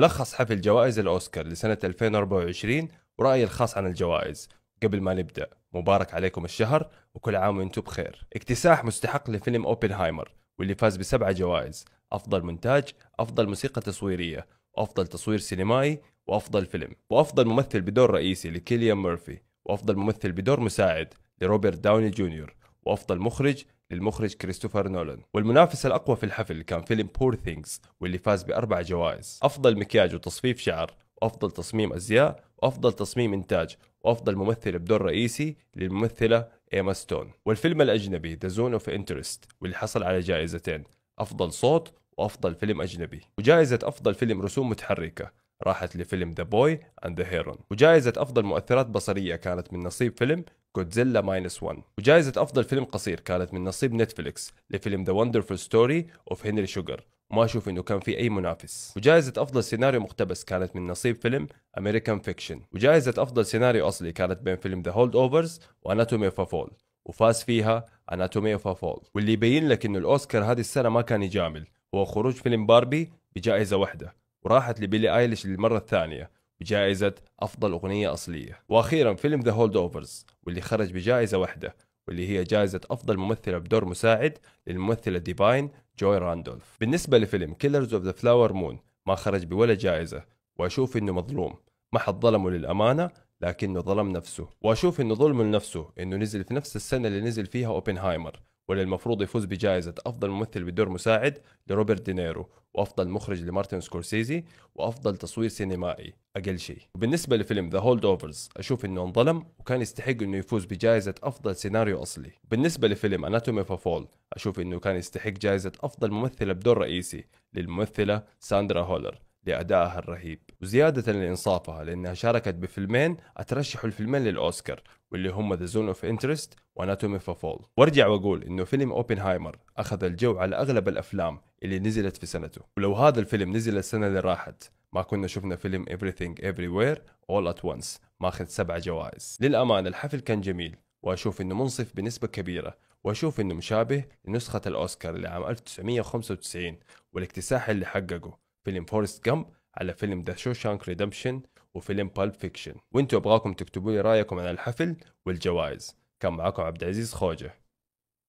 ملخص حفل جوائز الأوسكار لسنة 2024 ورأيي الخاص عن الجوائز قبل ما نبدأ مبارك عليكم الشهر وكل عام وانتم بخير اكتساح مستحق لفيلم أوبنهايمر واللي فاز بسبعة جوائز أفضل مونتاج أفضل موسيقى تصويرية وأفضل تصوير سينمائي وأفضل فيلم وأفضل ممثل بدور رئيسي لكيليان مورفي وأفضل ممثل بدور مساعد لروبرت داوني جونيور وأفضل مخرج للمخرج كريستوفر نولان والمنافس الأقوى في الحفل كان فيلم بور ثينجز واللي فاز بأربع جوائز أفضل مكياج وتصفيف شعر وأفضل تصميم أزياء وأفضل تصميم إنتاج وأفضل ممثلة بدور رئيسي للممثلة إيما ستون والفيلم الأجنبي The Zone of Interest واللي حصل على جائزتين أفضل صوت وأفضل فيلم أجنبي وجائزة أفضل فيلم رسوم متحركة راحت لفيلم ذا بوي اند ذا هيرون وجائزة أفضل مؤثرات بصرية كانت من نصيب فيلم جودزيلا ماينس 1 وجائزة أفضل فيلم قصير كانت من نصيب نتفليكس لفيلم ذا وندرفول ستوري أوف هنري شوجر وما أشوف إنه كان في أي منافس وجائزة أفضل سيناريو مقتبس كانت من نصيب فيلم أمريكان فيكشن وجائزة أفضل سيناريو أصلي كانت بين فيلم ذا هولد أوفرز وأناتومي أوف فول وفاز فيها أناتومي أوف فول واللي يبين لك إنه الأوسكار هذه السنة ما كان يجامل هو خروج فيلم باربي بجائزة واحدة وراحت لبيلي آيليش للمرة الثانية بجائزة أفضل أغنية أصلية وأخيرا فيلم ذا هولد أوفرز واللي خرج بجائزة واحدة واللي هي جائزة أفضل ممثلة بدور مساعد للممثلة ديفاين جوي راندولف بالنسبة لفيلم كيلرز أوف ذا فلاور مون ما خرج بولا جائزة وأشوف إنه مظلوم ما حد ظلمه للأمانة لكنه ظلم نفسه وأشوف إنه ظلم لنفسه إنه نزل في نفس السنة اللي نزل فيها أوبنهايمر واللي المفروض يفوز بجائزة أفضل ممثل بدور مساعد لروبرت دينيرو وأفضل مخرج لمارتن سكورسيزي وأفضل تصوير سينمائي أقل شيء وبالنسبة لفيلم ذا هولد أوفرز أشوف أنه انظلم وكان يستحق أنه يفوز بجائزة أفضل سيناريو أصلي بالنسبة لفيلم أناتومي Fall أشوف أنه كان يستحق جائزة أفضل ممثلة بدور رئيسي للممثلة ساندرا هولر لادائها الرهيب وزياده لانصافها لانها شاركت بفيلمين اترشحوا الفيلمين للاوسكار واللي هم ذا زون اوف انترست واناتومي فول وارجع واقول انه فيلم اوبنهايمر اخذ الجو على اغلب الافلام اللي نزلت في سنته ولو هذا الفيلم نزل السنه اللي راحت ما كنا شفنا فيلم Everything Everywhere All at Once ماخذ سبع جوائز للأمانة الحفل كان جميل وأشوف أنه منصف بنسبة كبيرة وأشوف أنه مشابه لنسخة الأوسكار لعام 1995 والاكتساح اللي حققه فيلم فورست جامب على فيلم ذا شوشانك ريدمشن وفيلم بالب فيكشن وانتم ابغاكم تكتبوا لي رايكم عن الحفل والجوائز كان معكم عبد العزيز خوجه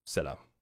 سلام